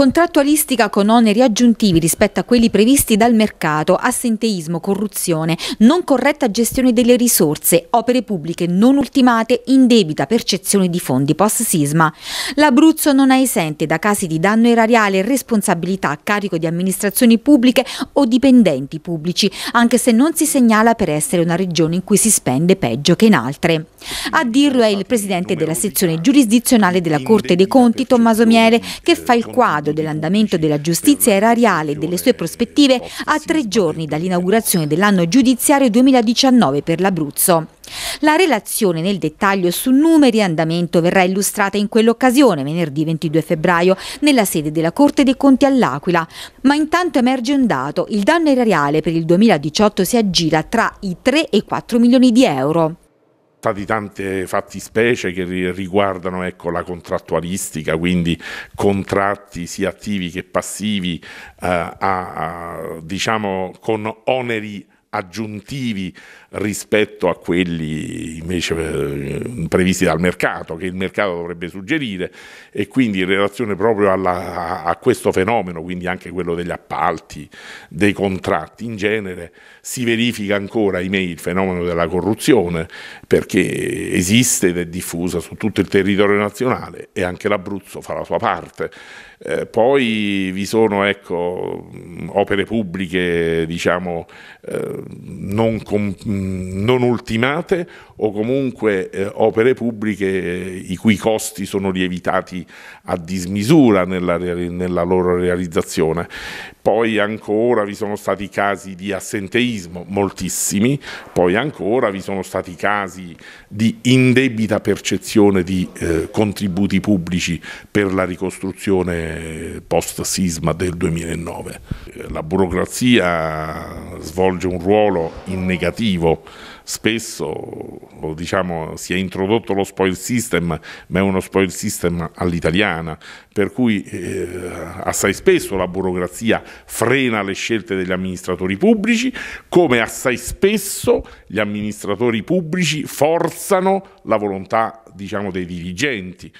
Contrattualistica con oneri aggiuntivi rispetto a quelli previsti dal mercato, assenteismo, corruzione, non corretta gestione delle risorse, opere pubbliche non ultimate, indebita percezione di fondi post-sisma. L'Abruzzo non è esente da casi di danno erariale e responsabilità a carico di amministrazioni pubbliche o dipendenti pubblici, anche se non si segnala per essere una regione in cui si spende peggio che in altre. A dirlo è il presidente della sezione giurisdizionale della Corte dei Conti, Tommaso Miele, che fa il quadro quadro dell'andamento della giustizia erariale e delle sue prospettive a tre giorni dall'inaugurazione dell'anno giudiziario 2019 per l'Abruzzo. La relazione nel dettaglio su numeri e andamento verrà illustrata in quell'occasione, venerdì 22 febbraio, nella sede della Corte dei Conti all'Aquila. Ma intanto emerge un dato, il danno erariale per il 2018 si aggira tra i 3 e i 4 milioni di euro di tante fattispecie che riguardano ecco, la contrattualistica, quindi contratti sia attivi che passivi eh, a, a, diciamo, con oneri aggiuntivi rispetto a quelli invece eh, previsti dal mercato, che il mercato dovrebbe suggerire e quindi in relazione proprio alla, a questo fenomeno, quindi anche quello degli appalti, dei contratti in genere, si verifica ancora, ahimè, il fenomeno della corruzione perché esiste ed è diffusa su tutto il territorio nazionale e anche l'Abruzzo fa la sua parte. Eh, poi vi sono ecco, opere pubbliche, diciamo, eh, non, non, ultimate o comunque eh, opere pubbliche eh, i cui costi sono lievitati a dismisura nella, nella loro realizzazione. Poi ancora vi sono stati casi di assenteismo, moltissimi, poi ancora vi sono stati casi di indebita percezione di eh, contributi pubblici per la ricostruzione post-sisma del 2009. La burocrazia svolge un ruolo ruolo in negativo. Spesso diciamo, si è introdotto lo spoil system, ma è uno spoil system all'italiana, per cui eh, assai spesso la burocrazia frena le scelte degli amministratori pubblici, come assai spesso gli amministratori pubblici forzano la volontà diciamo, dei dirigenti.